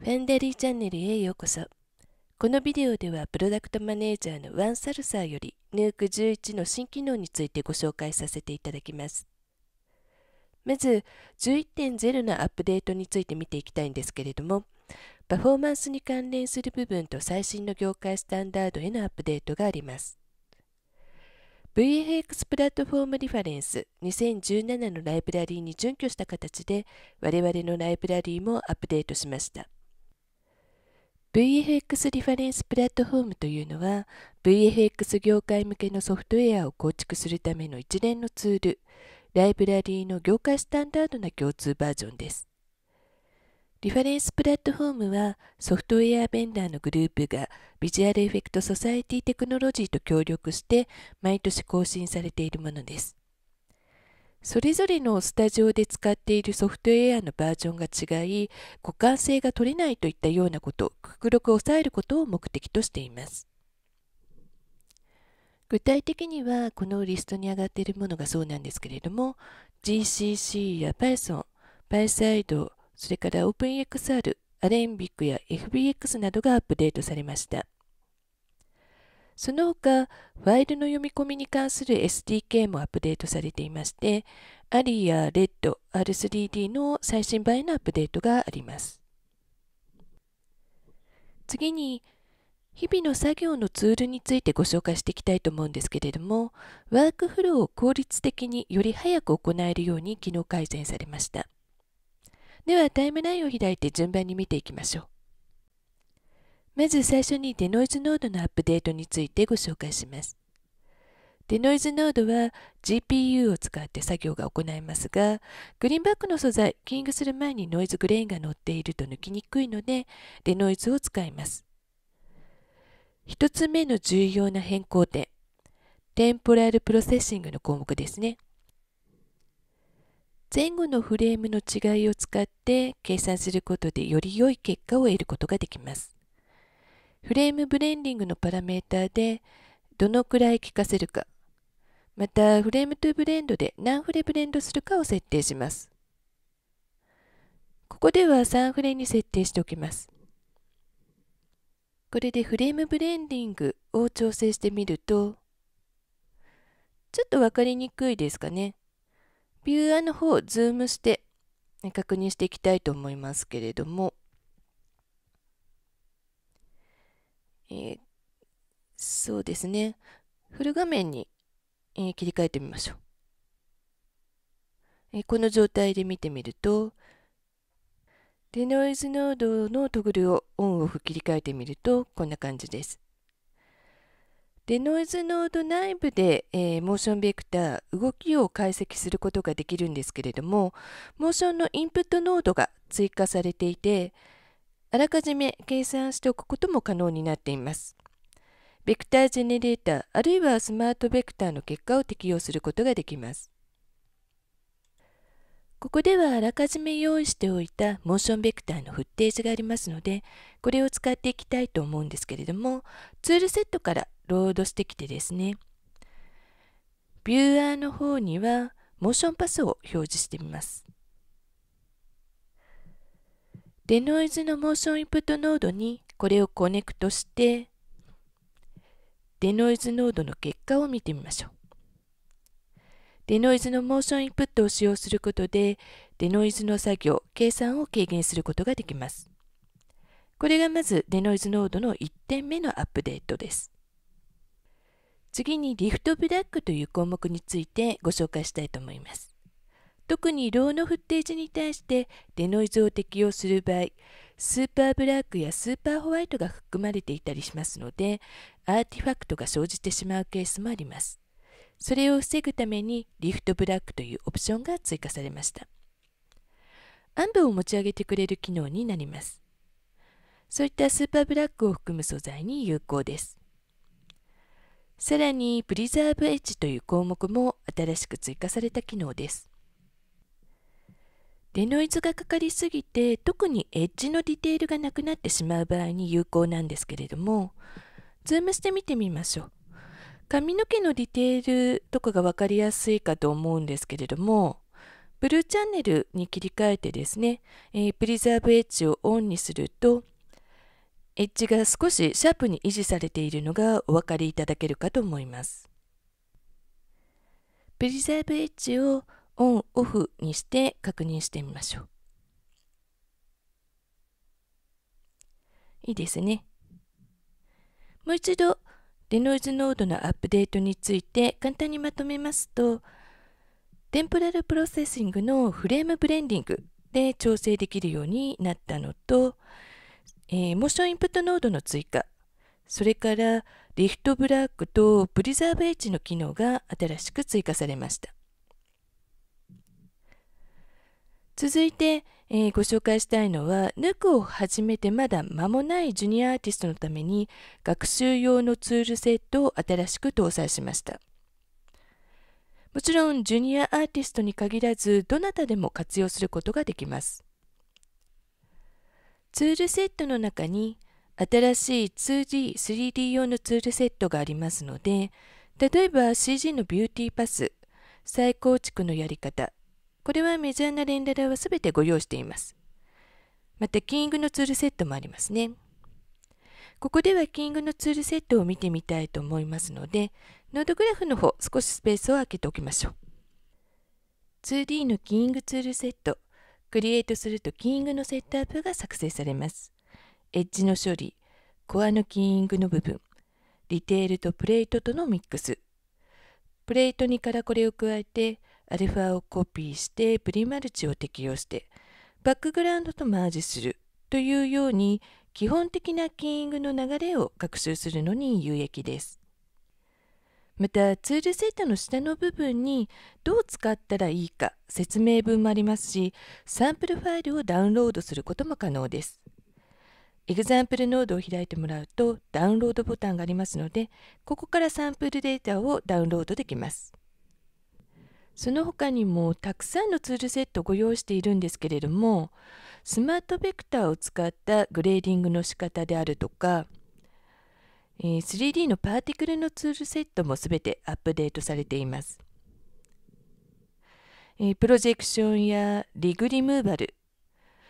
フェンデリーチャンネルへようこそ。このビデオではプロダクトマネージャーのワンサルサーより NUC11 の新機能についてご紹介させていただきます。まず11.0のアップデートについて見ていきたいんですけれども、パフォーマンスに関連する部分と最新の業界スタンダードへのアップデートがあります。VFX プラットフォームリファレンス2017のライブラリーに準拠した形で我々のライブラリーもアップデートしました。VFX リファレンスプラットフォームというのは VFX 業界向けのソフトウェアを構築するための一連のツールライブラリーの業界スタンダードな共通バージョンですリファレンスプラットフォームはソフトウェアベンダーのグループがビジュアルエフェクトソサエティテクノロジーと協力して毎年更新されているものですそれぞれのスタジオで使っているソフトウェアのバージョンが違い、互換性が取れないといったようなこと、極力抑えることを目的としています。具体的にはこのリストに上がっているものがそうなんですけれども GCC や Python、PySide、それから OpenXR、アレンビックや FBX などがアップデートされました。その他、ファイルの読み込みに関する SDK もアップデートされていまして、アリや RED、R3D の最新版へのアップデートがあります。次に、日々の作業のツールについてご紹介していきたいと思うんですけれども、ワークフローを効率的により早く行えるように機能改善されました。では、タイムラインを開いて順番に見ていきましょう。まず最初にデノイズノードのアップデートについてご紹介します。デノイズノードは GPU を使って作業が行えますが、グリーンバックの素材、キングする前にノイズグレーンが乗っていると抜きにくいので、デノイズを使います。1つ目の重要な変更点、テンポラルプロセッシングの項目ですね。前後のフレームの違いを使って計算することでより良い結果を得ることができます。フレームブレンディングのパラメーターでどのくらい効かせるか、またフレームトゥブレンドで何フレブレンドするかを設定します。ここでは3フレに設定しておきます。これでフレームブレンディングを調整してみると、ちょっと分かりにくいですかね。ビューアの方をズームして確認していきたいと思いますけれども、えー、そうですね。フル画面に、えー、切り替えてみましょう、えー、この状態で見てみると、デノイズノードのトグルをオンオフ切り替えてみると、こんな感じです。デノイズノード内部で、えー、モーションベクター、動きを解析することができるんですけれども、モーションのインプットノードが追加されていて、あらかじめ計算しておくことも可能になっています。ベクタージェネレーターあるいはスマートベクターの結果を適用することができます。ここではあらかじめ用意しておいたモーションベクターのフッテージがありますのでこれを使っていきたいと思うんですけれどもツールセットからロードしてきてですねビューアーの方にはモーションパスを表示してみます。デノイズのモーションインプットノードにこれをコネクトして、デノイズノードの結果を見てみましょう。デノイズのモーションインプットを使用することで、デノイズの作業、計算を軽減することができます。これがまずデノイズノードの1点目のアップデートです。次にリフトブラックという項目についてご紹介したいと思います。特にローのフッテージに対してデノイズを適用する場合、スーパーブラックやスーパーホワイトが含まれていたりしますので、アーティファクトが生じてしまうケースもあります。それを防ぐためにリフトブラックというオプションが追加されました。暗部を持ち上げてくれる機能になります。そういったスーパーブラックを含む素材に有効です。さらに、プリザーブエッジという項目も新しく追加された機能です。デノイズがかかりすぎて特にエッジのディテールがなくなってしまう場合に有効なんですけれどもズームして見てみましょう髪の毛のディテールとかが分かりやすいかと思うんですけれどもブルーチャンネルに切り替えてですね、えー、プリザーブエッジをオンにするとエッジが少しシャープに維持されているのがお分かりいただけるかと思います。プリザーブエッジをオンオフにして確認してみましょう。いいですね。もう一度、デノイズノードのアップデートについて簡単にまとめますと、テンポラルプロセッシングのフレームブレンディングで調整できるようになったのと、えー、モーションインプットノードの追加、それからリフトブラックとプリザーブエッジの機能が新しく追加されました。続いて、えー、ご紹介したいのは、ヌクを始めてまだ間もないジュニアアーティストのために学習用のツールセットを新しく搭載しました。もちろんジュニアアーティストに限らずどなたでも活用することができます。ツールセットの中に新しい 2D、3D 用のツールセットがありますので、例えば CG のビューティーパス、再構築のやり方、これはメジャーなレンダラーはすべてご用しています。また、キングのツールセットもありますね。ここではキングのツールセットを見てみたいと思いますので、ノードグラフの方、少しスペースを空けておきましょう。2D のキーイングツールセット、クリエイトするとキーイングのセットアップが作成されます。エッジの処理、コアのキーイングの部分、ディテールとプレートとのミックス。プレートにからこれを加えて、アルファをコピーしてプリマルチを適用してバックグラウンドとマージするというように基本的なキーイングの流れを学習するのに有益です。またツールセットの下の部分にどう使ったらいいか説明文もありますしサンプルファイルをダウンロードすることも可能です。エグザンプルノードを開いてもらうとダウンロードボタンがありますのでここからサンプルデータをダウンロードできます。その他にもたくさんのツールセットをご用意しているんですけれどもスマートベクターを使ったグレーディングの仕方であるとか、え 3D のパーティクルのツールセットも全てアップデートされています、えプロジェクションやリグリムーバル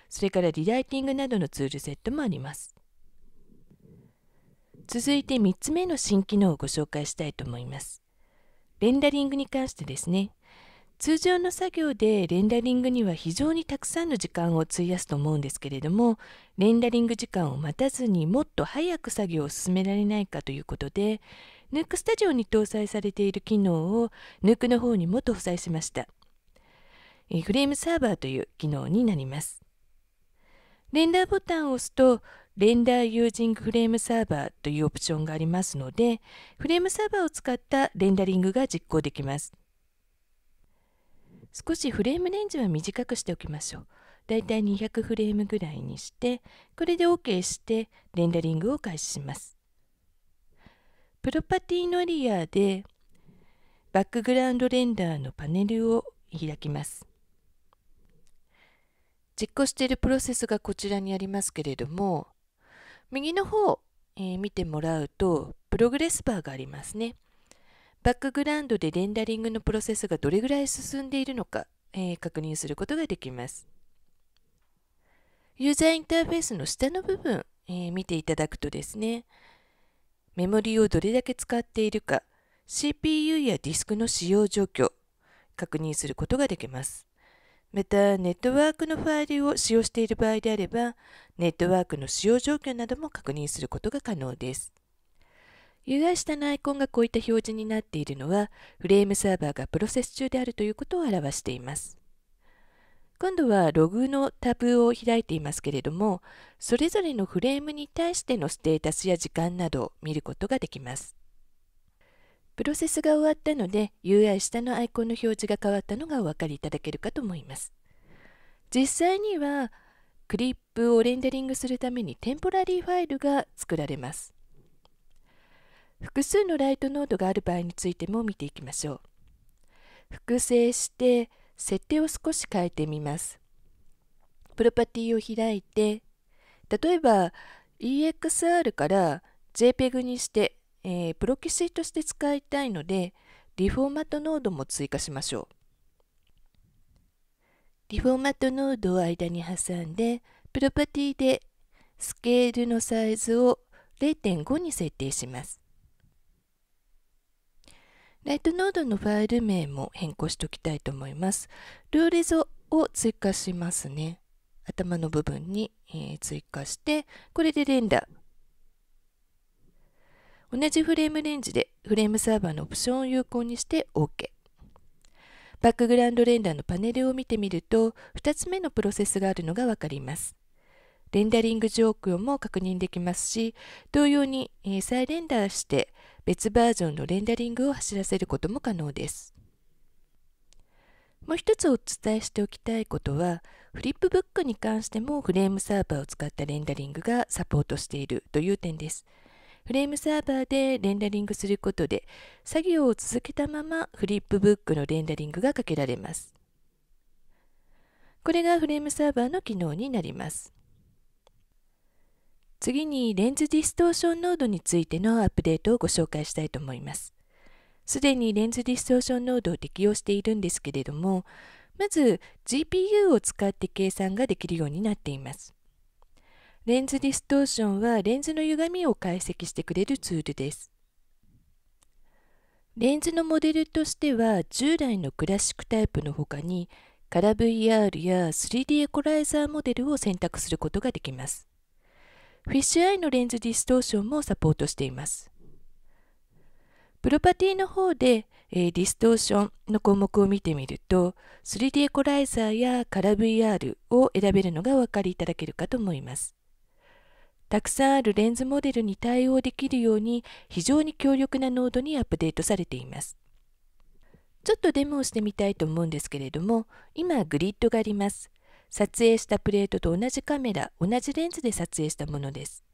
それからリライティングなどのツールセットもあります続いて3つ目の新機能をご紹介したいと思いますレンダリングに関してですね通常の作業でレンダリングには非常にたくさんの時間を費やすと思うんですけれどもレンダリング時間を待たずにもっと早く作業を進められないかということで n u k スタジオに搭載されている機能を n u k の方にも搭載しましたフレームサーバーという機能になりますレンダーボタンを押すとレンダーユージングフレームサーバーというオプションがありますのでフレームサーバーを使ったレンダリングが実行できます少しフレームレンジは短くしておきましょうだいたい200フレームぐらいにしてこれで OK してレンダリングを開始しますプロパティのエリアでバックグラウンドレンダーのパネルを開きます実行しているプロセスがこちらにありますけれども右の方、えー、見てもらうとプログレスバーがありますねバックグラウンドでレンダリングのプロセスがどれぐらい進んでいるのか、えー、確認することができます。ユーザーインターフェースの下の部分、えー、見ていただくとですね、メモリをどれだけ使っているか、CPU やディスクの使用状況、確認することができます。また、ネットワークのファイルを使用している場合であれば、ネットワークの使用状況なども確認することが可能です。UI 下のアイコンがこういった表示になっているのは、フレームサーバーがプロセス中であるということを表しています。今度はログのタブを開いていますけれども、それぞれのフレームに対してのステータスや時間などを見ることができます。プロセスが終わったので、UI 下のアイコンの表示が変わったのがお分かりいただけるかと思います。実際には、クリップをレンダリングするためにテンポラリーファイルが作られます。複数のライトノードがある場合についても見ていきましょう。複製して設定を少し変えてみます。プロパティを開いて、例えば EXR から JPEG にして、えー、プロキシとして使いたいので、リフォーマットノードも追加しましょう。リフォーマットノードを間に挟んで、プロパティでスケールのサイズを0.5に設定します。ライトノードのファイル名も変更しておきたいと思います。ルーレゾを追加しますね。頭の部分に、えー、追加して、これで連打。同じフレームレンジでフレームサーバーのオプションを有効にして OK。バックグラウンドレンダーのパネルを見てみると、2つ目のプロセスがあるのがわかります。レンダリング状況も確認できますし、同様に、えー、再レンダーして別バージョンのレンダリングを走らせることも可能です。もう一つお伝えしておきたいことは、フリップブックに関してもフレームサーバーを使ったレンダリングがサポートしているという点です。フレームサーバーでレンダリングすることで、作業を続けたままフリップブックのレンダリングがかけられます。これがフレームサーバーの機能になります。次にレンズディストーションノードについてのアップデートをご紹介したいと思います。すでにレンズディストーションノードを適用しているんですけれども、まず GPU を使って計算ができるようになっています。レンズディストーションはレンズの歪みを解析してくれるツールです。レンズのモデルとしては従来のクラシックタイプの他にカラ VR や 3D エコライザーモデルを選択することができます。フィッシュアイのレンズディストーションもサポートしています。プロパティの方で、えー、ディストーションの項目を見てみると 3D エコライザーやカラ VR を選べるのがお分かりいただけるかと思います。たくさんあるレンズモデルに対応できるように非常に強力なノードにアップデートされています。ちょっとデモをしてみたいと思うんですけれども今グリッドがあります。撮影したプレートと同じカメラ、同じレンズで撮影したものです。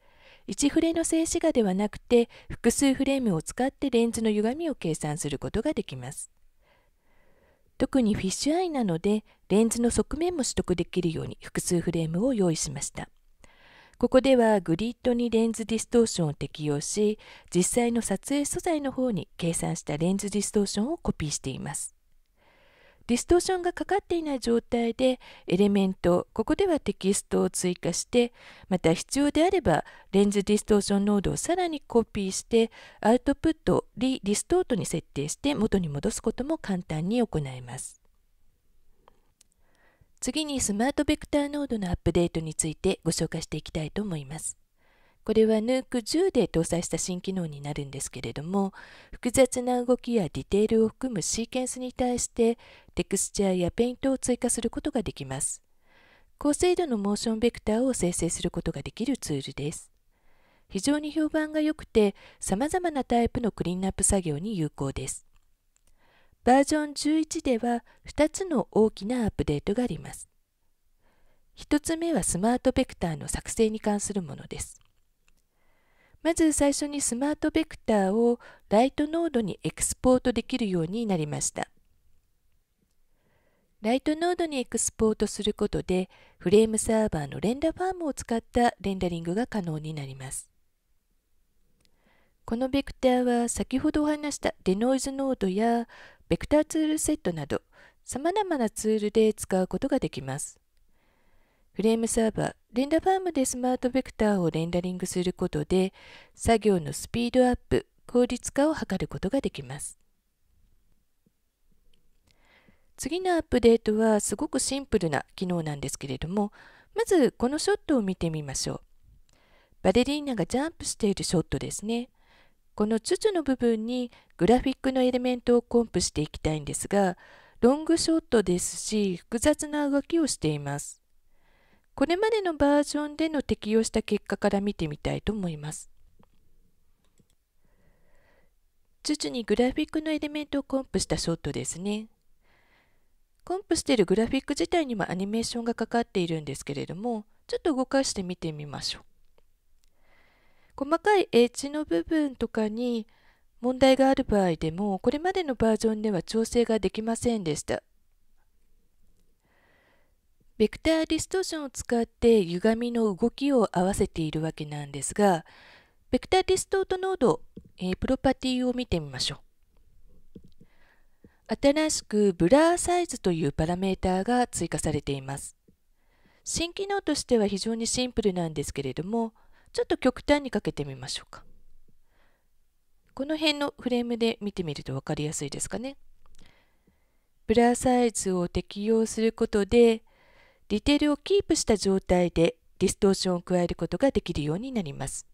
1フレの静止画ではなくて、複数フレームを使ってレンズの歪みを計算することができます。特にフィッシュアイなので、レンズの側面も取得できるように複数フレームを用意しました。ここではグリッドにレンズディストーションを適用し、実際の撮影素材の方に計算したレンズディストーションをコピーしています。ディストーションがかかっていない状態でエレメントここではテキストを追加してまた必要であればレンズディストーション濃度をさらにコピーしてアウトプットリディストートに設定して元に戻すことも簡単に行えます次にスマートベクターノードのアップデートについてご紹介していきたいと思いますこれは NUC10 で搭載した新機能になるんですけれども複雑な動きやディテールを含むシーケンスに対してテクスチャーやペイントを追加することができます高精度のモーションベクターを生成することができるツールです非常に評判が良くて様々なタイプのクリーンアップ作業に有効ですバージョン11では2つの大きなアップデートがあります1つ目はスマートベクターの作成に関するものですまず最初にスマートベクターをライトノードにエクスポートできるようになりました。ライトノードにエクスポートすることでフレームサーバーのレンダファームを使ったレンダリングが可能になります。このベクターは先ほどお話したデノイズノードやベクターツールセットなど様々なツールで使うことができます。フレームサーバー、レンダファームでスマートベクターをレンダリングすることで、作業のスピードアップ、効率化を図ることができます。次のアップデートはすごくシンプルな機能なんですけれども、まずこのショットを見てみましょう。バレリーナがジャンプしているショットですね。この筒の部分にグラフィックのエレメントをコンプしていきたいんですが、ロングショットですし、複雑な動きをしています。これまでのバージョンでの適用した結果から見てみたいと思います。徐にグラフィックのエレメントをコンプしたショットですね。コンプしているグラフィック自体にもアニメーションがかかっているんですけれども、ちょっと動かして見てみましょう。細かいエッジの部分とかに問題がある場合でも、これまでのバージョンでは調整ができませんでした。ベクターディストーションを使って歪みの動きを合わせているわけなんですが、ベクターディストートノード、えー、プロパティを見てみましょう。新しくブラーサイズというパラメーターが追加されています。新機能としては非常にシンプルなんですけれども、ちょっと極端にかけてみましょうか。この辺のフレームで見てみると分かりやすいですかね。ブラーサイズを適用することでディテールをキープした状態でディストーションを加えることができるようになります。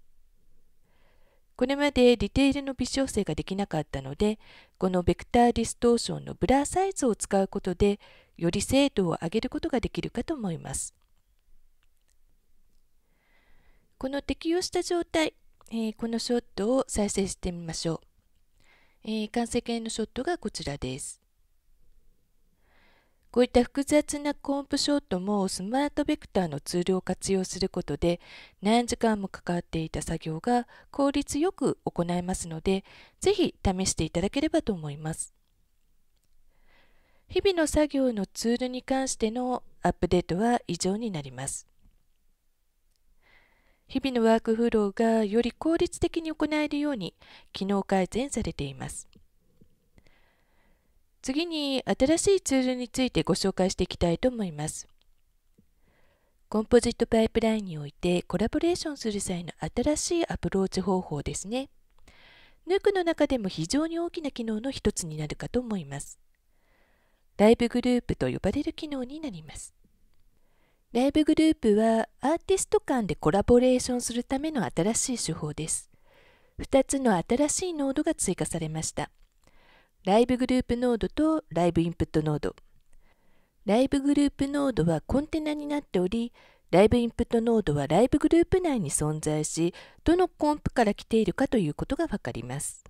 これまでディテールの微調整ができなかったので、このベクターディストーションのブラーサイズを使うことで、より精度を上げることができるかと思います。この適用した状態、えー、このショットを再生してみましょう。えー、完成形のショットがこちらです。こういった複雑なコンプショットもスマートベクターのツールを活用することで何時間もかかっていた作業が効率よく行えますのでぜひ試していただければと思います日々の作業のツールに関してのアップデートは以上になります日々のワークフローがより効率的に行えるように機能改善されています次に新しいツールについてご紹介していきたいと思います。コンポジットパイプラインにおいてコラボレーションする際の新しいアプローチ方法ですね。ヌークの中でも非常に大きな機能の一つになるかと思います。ライブグループと呼ばれる機能になります。ライブグループはアーティスト間でコラボレーションするための新しい手法です。2つの新しいノードが追加されました。ライブグループノードとライブインプットノード。ライブグループノードはコンテナになっており、ライブインプットノードはライブグループ内に存在し、どのコンプから来ているかということがわかります。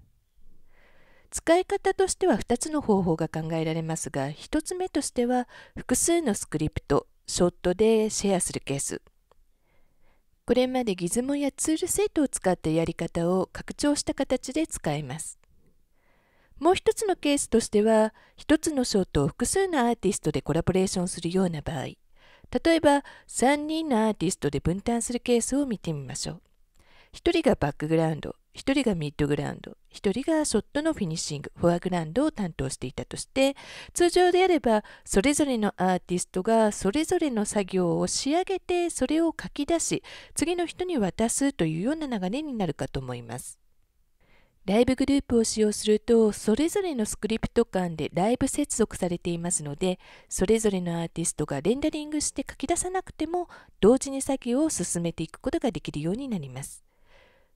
使い方としては2つの方法が考えられますが、1つ目としては複数のスクリプト、ショットでシェアするケース。これまで Gizmo やツールセットを使ったやり方を拡張した形で使えます。もう一つのケースとしては、一つの賞と複数のアーティストでコラボレーションするような場合、例えば3人のアーティストで分担するケースを見てみましょう。1人がバックグラウンド、1人がミッドグラウンド、1人がショットのフィニッシング、フォアグラウンドを担当していたとして、通常であればそれぞれのアーティストがそれぞれの作業を仕上げてそれを書き出し、次の人に渡すというような流れになるかと思います。ライブグループを使用すると、それぞれのスクリプト間でライブ接続されていますので、それぞれのアーティストがレンダリングして書き出さなくても、同時に作業を進めていくことができるようになります。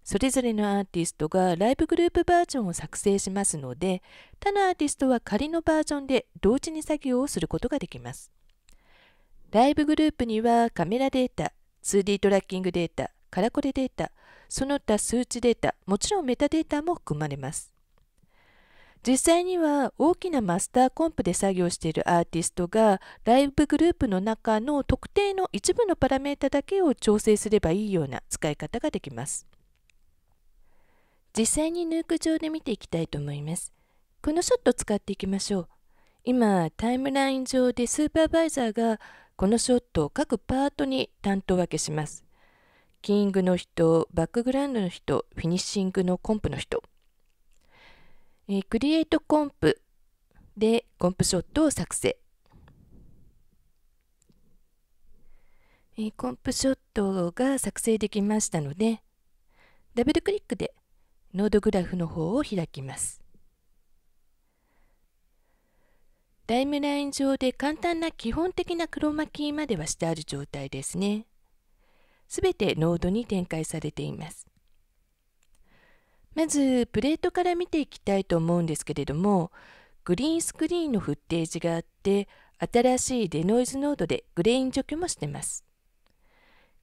それぞれのアーティストがライブグループバージョンを作成しますので、他のアーティストは仮のバージョンで同時に作業をすることができます。ライブグループにはカメラデータ、2D トラッキングデータ、カラコレデータ、その他数値データ、もちろんメタデータも含まれます。実際には大きなマスターコンプで作業しているアーティストがライブグループの中の特定の一部のパラメータだけを調整すればいいような使い方ができます。実際にヌーク上で見ていきたいと思います。このショット使っていきましょう。今タイムライン上でスーパーバイザーがこのショットを各パートに担当分けします。キングの人、バックグラウンドの人、フィニッシングのコンプの人。えクリエイトコンプでコンプショットを作成。えコンプショットが作成できましたので、ダブルクリックでノードグラフの方を開きます。タイムライン上で簡単な基本的な黒巻きまではしてある状態ですね。すべてノードに展開されています。まずプレートから見ていきたいと思うんですけれどもグリーンスクリーンのフッテージがあって新しいデノイズノードでグレイン除去もしてます。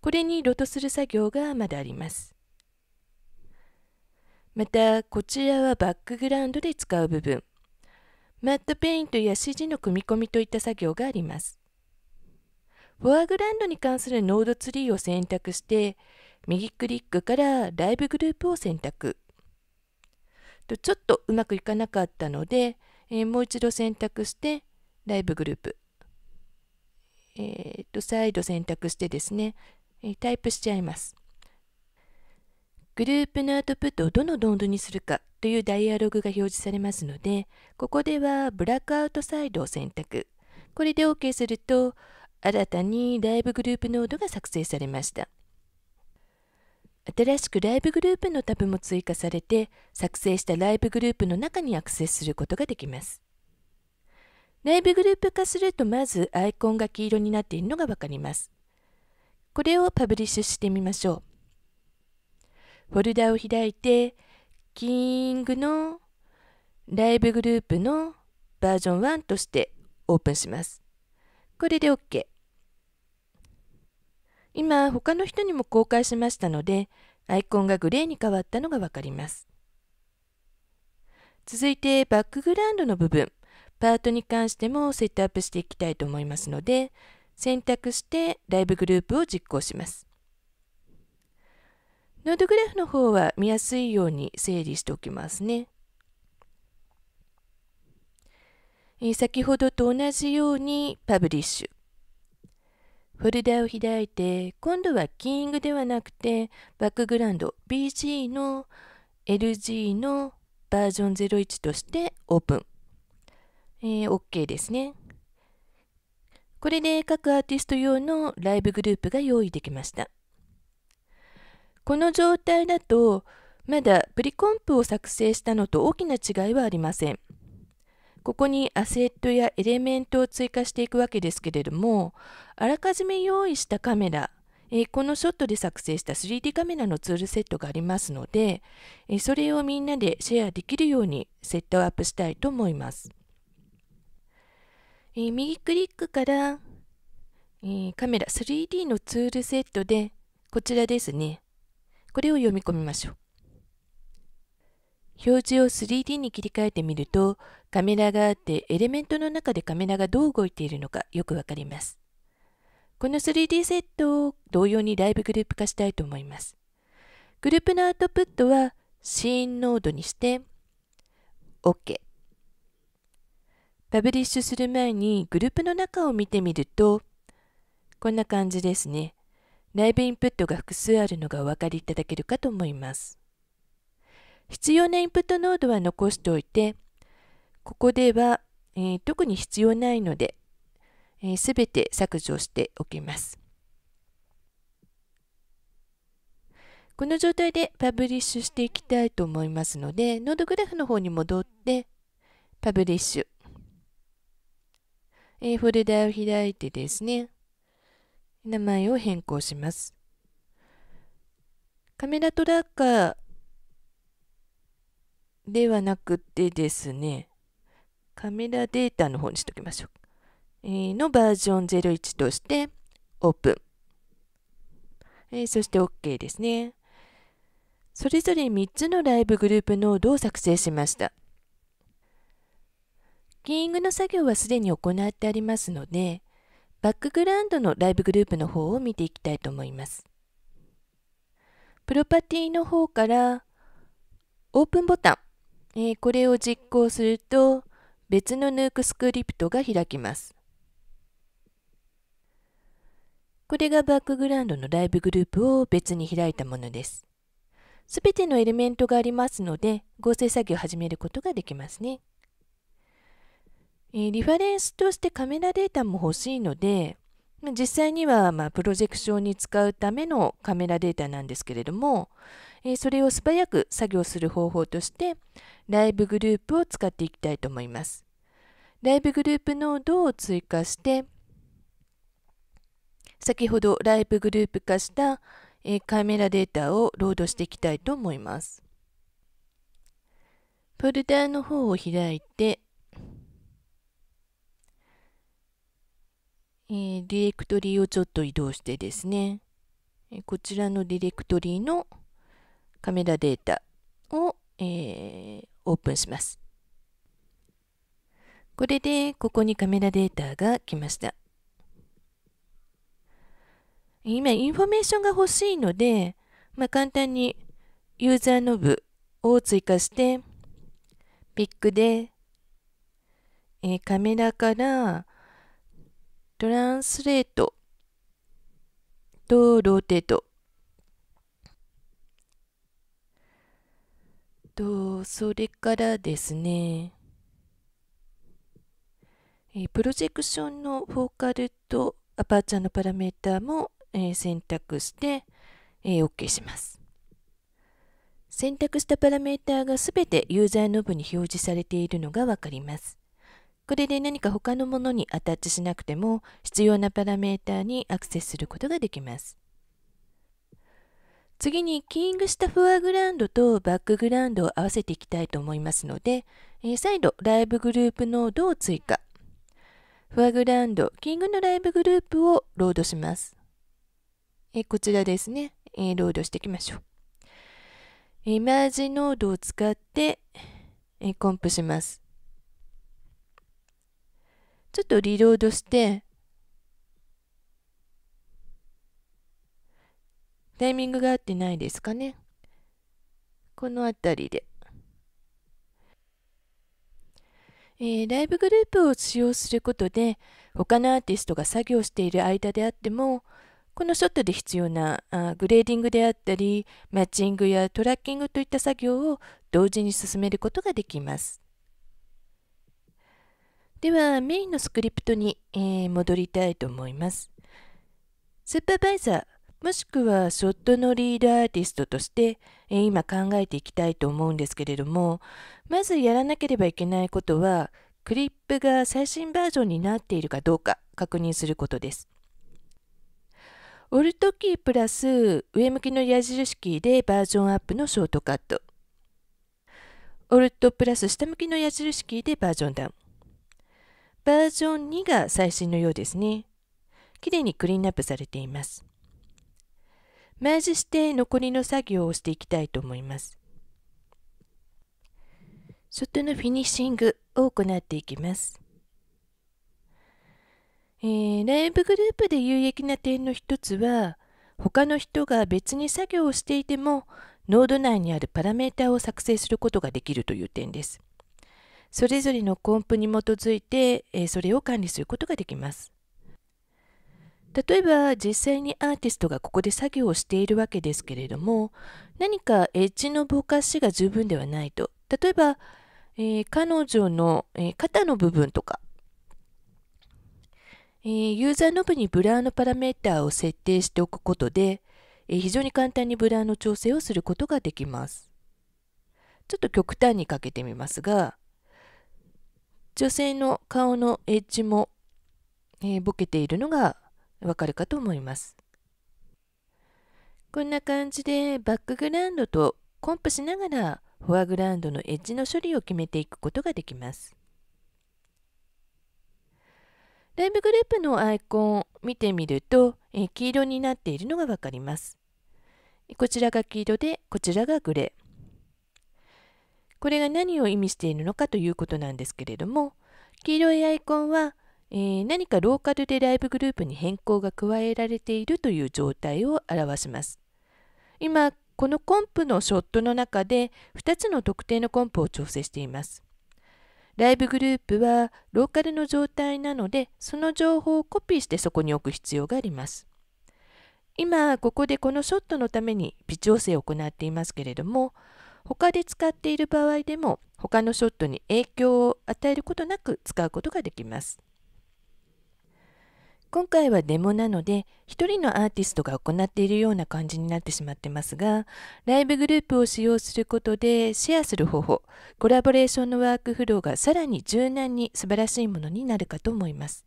これにロトする作業がまだあります。またこちらはバックグラウンドで使う部分マットペイントや指示の組み込みといった作業がありますフォアグラウンドに関するノードツリーを選択して、右クリックからライブグループを選択。ちょっとうまくいかなかったので、えー、もう一度選択して、ライブグループ。えー、っと、再度選択してですね、えー、タイプしちゃいます。グループのアウトプットをどのノードにするかというダイアログが表示されますので、ここではブラックアウトサイドを選択。これで OK すると、新たにライブグループノードが作成されました。新しくライブグループのタブも追加されて、作成したライブグループの中にアクセスすることができます。ライブグループ化すると、まずアイコンが黄色になっているのがわかります。これをパブリッシュしてみましょう。フォルダを開いて、キングのライブグループのバージョン1としてオープンします。これで OK。今他の人にも公開しましたのでアイコンがグレーに変わったのが分かります続いてバックグラウンドの部分パートに関してもセットアップしていきたいと思いますので選択してライブグループを実行しますノードグラフの方は見やすいように整理しておきますね先ほどと同じようにパブリッシュフォルダを開いて、今度はキーングではなくて、バックグラウンド BG の LG のバージョン01としてオープン。えー、OK ですね。これで各アーティスト用のライブグループが用意できました。この状態だと、まだプリコンプを作成したのと大きな違いはありません。ここにアセットやエレメントを追加していくわけですけれども、あらかじめ用意したカメラ、えこのショットで作成した 3D カメラのツールセットがありますので、えそれをみんなでシェアできるようにセットアップしたいと思います。え右クリックから、えカメラ 3D のツールセットでこちらですね。これを読み込みましょう。表示を 3D に切り替えてみるとカメラがあってエレメントの中でカメラがどう動いているのかよくわかります。この 3D セットを同様にライブグループ化したいと思います。グループのアウトプットはシーンノードにして OK。パブリッシュする前にグループの中を見てみるとこんな感じですね。ライブインプットが複数あるのがお分かりいただけるかと思います。必要なインプットノードは残しておいて、ここでは、えー、特に必要ないので、す、えー、べ、て削除しておきます。この状態でパブリッシュしていきたいと思いますので、ノードグラフの方に戻って、パブリッシュ。えー、フォルダを開いてですね、名前を変更します。カメラトラッカーではなくてですね、カメラデータの方にしときましょう。えー、のバージョン01として、オープン。えー、そして OK ですね。それぞれ3つのライブグループノードを作成しました。キーイングの作業はすでに行ってありますので、バックグラウンドのライブグループの方を見ていきたいと思います。プロパティの方から、オープンボタン、えー、これを実行すると別のヌークスクリプトが開きます。これがバックグラウンドのライブグループを別に開いたものです。すべてのエレメントがありますので合成作業を始めることができますね。えリファレンスとしてカメラデータも欲しいので実際には、まあ、プロジェクションに使うためのカメラデータなんですけれども、えそれを素早く作業する方法としてライブグループを使っていきたいと思います。ライブグループノードを追加して、先ほどライブグループ化したカメラデータをロードしていきたいと思います。フォルダーの方を開いて、えディレクトリをちょっと移動してですね、こちらのディレクトリのカメラデータを、えー、オープンします。これでここにカメラデータが来ました。今、インフォメーションが欲しいので、まあ、簡単にユーザーノブを追加して、ピックで、えー、カメラからトランスレートとローテートと、それからですね、えプロジェクションのフォーカルとアパーチャーのパラメータも、え選択して、え OK します。選択したパラメータがすべてユーザーノブに表示されているのがわかります。これで何か他のものにアタッチしなくても必要なパラメータにアクセスすることができます。次にキングしたフォアグラウンドとバックグラウンドを合わせていきたいと思いますので、え再度ライブグループノードを追加。フォアグラウンド、キングのライブグループをロードします。えこちらですね、えロードしていきましょう。イマージノードを使って、えコンプします。ちょっとリロードして、タイミングが合ってないですかね。この辺りで。えー、ライブグループを使用することで他のアーティストが作業している間であってもこのショットで必要なあグレーディングであったりマッチングやトラッキングといった作業を同時に進めることができますではメインのスクリプトに、えー、戻りたいと思いますスーパーバイザーもしくはショットのリードアーティストとして、え今考えていきたいと思うんですけれどもまずやらなければいけないことはクリップが最新バージョンになっているかどうか確認することです。オルトキープラス上向きの矢印キーでバージョンアップのショートカット。オルトプラス下向きの矢印キーでバージョンダウン。バージョン2が最新のようですね。きれいにクリーンアップされています。マージして残りの作業をしていきたいと思います。外のフィニッシングを行っていきます。えー、ライブグループで有益な点の一つは、他の人が別に作業をしていても、ノード内にあるパラメータを作成することができるという点です。それぞれのコンプに基づいて、えー、それを管理することができます。例えば実際にアーティストがここで作業をしているわけですけれども何かエッジのぼかしが十分ではないと例えば、えー、彼女の、えー、肩の部分とか、えー、ユーザーノブにブラーのパラメーターを設定しておくことで、え非常に簡単にブラーの調整をすることができますちょっと極端にかけてみますが女性の顔のエッジも、えボケているのがわかるかと思います。こんな感じでバックグラウンドとコンプしながらフォアグラウンドのエッジの処理を決めていくことができます。ライブグループのアイコンを見てみると、え黄色になっているのがわかります。こちらが黄色で、こちらがグレー。これが何を意味しているのかということなんですけれども、黄色いアイコンはえー、何かローカルでライブグループに変更が加えられているという状態を表します。今、このコンプのショットの中で2つの特定のコンプを調整しています。ライブグループはローカルの状態なので、その情報をコピーしてそこに置く必要があります。今、ここでこのショットのために微調整を行っていますけれども、他で使っている場合でも、他のショットに影響を与えることなく使うことができます。今回はデモなので1人のアーティストが行っているような感じになってしまってますがライブグループを使用することでシェアする方法コラボレーションのワークフローがさらに柔軟に素晴らしいものになるかと思います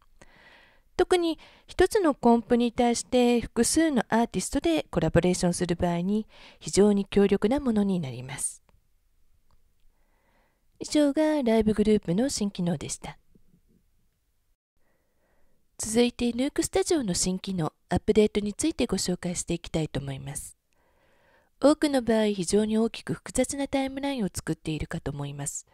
特に1つのコンプに対して複数のアーティストでコラボレーションする場合に非常に強力なものになります以上がライブグループの新機能でした続いて、ヌークスタジオの新機能、アップデートについてご紹介していきたいと思います。多くの場合、非常に大きく複雑なタイムラインを作っているかと思います。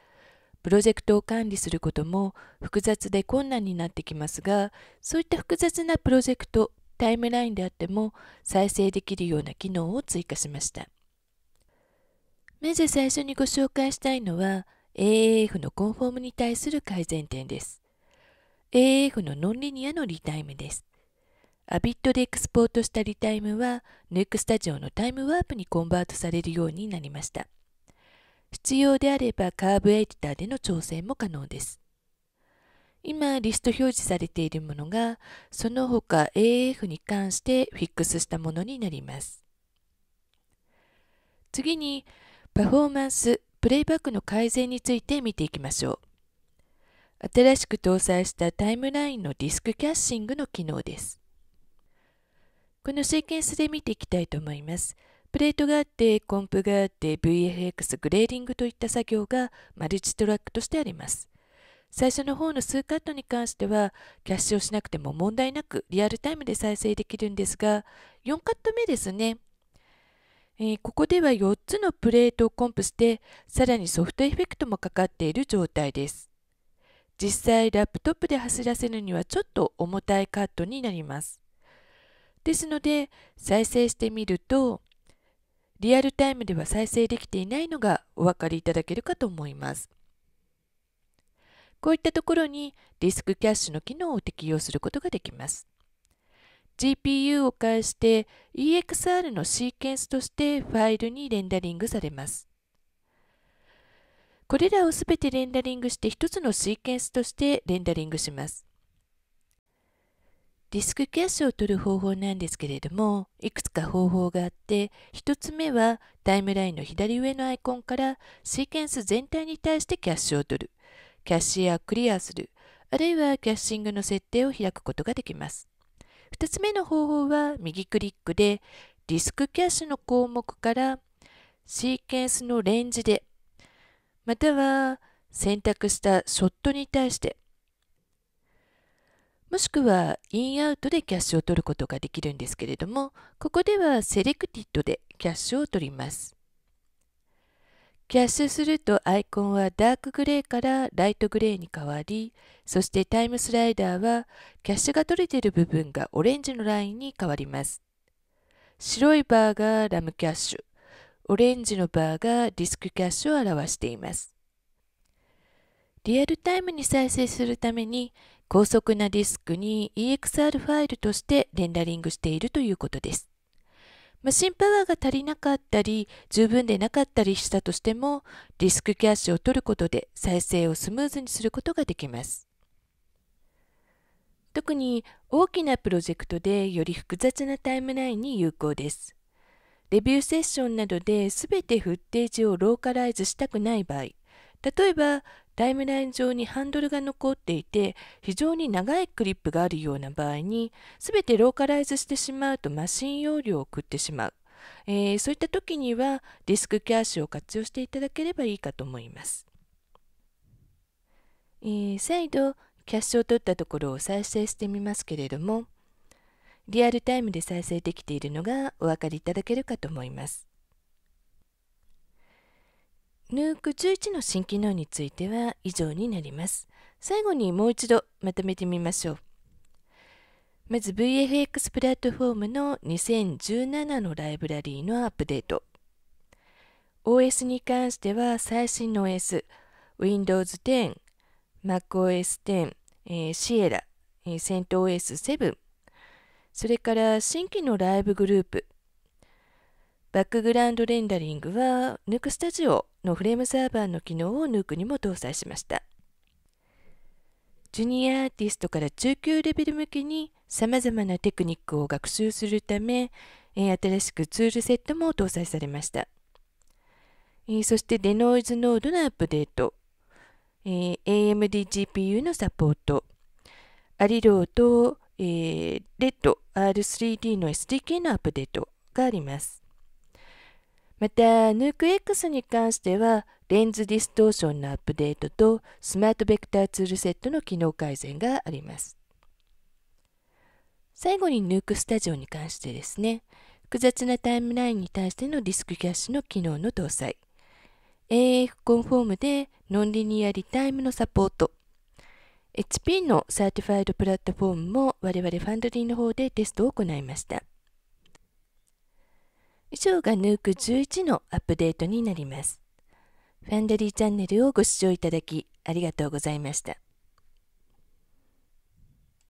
プロジェクトを管理することも複雑で困難になってきますが、そういった複雑なプロジェクト、タイムラインであっても再生できるような機能を追加しました。まず最初にご紹介したいのは AAF のコンフォームに対する改善点です。AF のノンリニアのリタイムです。アビットでエクスポートしたリタイムは、ヌークスタジオのタイムワープにコンバートされるようになりました。必要であればカーブエディターでの調整も可能です。今、リスト表示されているものが、その他 AF に関してフィックスしたものになります。次に、パフォーマンス、プレイバックの改善について見ていきましょう。新しく搭載したタイムラインのディスクキャッシングの機能です。このシーケンスで見ていきたいと思います。プレートがあって、コンプがあって、VFX、グレーディングといった作業がマルチトラックとしてあります。最初の方の数カットに関しては、キャッシュをしなくても問題なくリアルタイムで再生できるんですが、4カット目ですね。えー、ここでは4つのプレートをコンプして、さらにソフトエフェクトもかかっている状態です。実際ラップトップで走らせるにはちょっと重たいカットになります。ですので再生してみるとリアルタイムでは再生できていないのがお分かりいただけるかと思います。こういったところにディスクキャッシュの機能を適用することができます。GPU を介して EXR のシーケンスとしてファイルにレンダリングされます。これらをすべてレンダリングして1つのシーケンスとしてレンダリングします。ディスクキャッシュを取る方法なんですけれども、いくつか方法があって、1つ目はタイムラインの左上のアイコンからシーケンス全体に対してキャッシュを取る、キャッシュやクリアする、あるいはキャッシングの設定を開くことができます。2つ目の方法は右クリックでディスクキャッシュの項目からシーケンスのレンジでまたは選択したショットに対して、もしくはインアウトでキャッシュを取ることができるんですけれども、ここではセレクティッドでキャッシュを取ります。キャッシュするとアイコンはダークグレーからライトグレーに変わり、そしてタイムスライダーはキャッシュが取れている部分がオレンジのラインに変わります。白いバーがラムキャッシュ、オレンジのバーがディスクキャッシュを表しています。リアルタイムに再生するために高速なディスクに EXR ファイルとしてレンダリングしているということです。マシンパワーが足りなかったり十分でなかったりしたとしてもディスクキャッシュを取ることで再生をスムーズにすることができます。特に大きなプロジェクトでより複雑なタイムラインに有効です。デビューセッションなどで全てフッテージをローカライズしたくない場合、例えばタイムライン上にハンドルが残っていて非常に長いクリップがあるような場合に全てローカライズしてしまうとマシン容量を送ってしまう、えー、そういった時にはディスクキャッシュを活用していただければいいかと思います、えー、再度キャッシュを取ったところを再生してみますけれどもリアルタイムで再生できているのがお分かりいただけるかと思います。ヌーク11の新機能については以上になります。最後にもう一度まとめてみましょう。まず VFX プラットフォームの2017のライブラリーのアップデート。OS に関しては最新の OS、Windows 10、MacOS 10、え Sierra、えー、CentOS7、それから新規のライブグループバックグラウンドレンダリングは NUC スタジオのフレームサーバーの機能を NUC にも搭載しましたジュニアアーティストから中級レベル向けに様々なテクニックを学習するため新しくツールセットも搭載されましたそしてデノイズノードのアップデート AMD GPU のサポートアリローとえー、RED R3D の SDK のアップデートがあります。また、NUKX に関しては、レンズディストーションのアップデートとスマートベクターツールセットの機能改善があります。最後に NUK スタジオに関してですね、複雑なタイムラインに対してのディスクキャッシュの機能の搭載、AF コンフォームでノンリニアリタイムのサポート、HP のサーティファイドプラットフォームも我々ファンドリーの方でテストを行いました。以上がヌーク1 1のアップデートになります。ファンドリーチャンネルをご視聴いただきありがとうございました。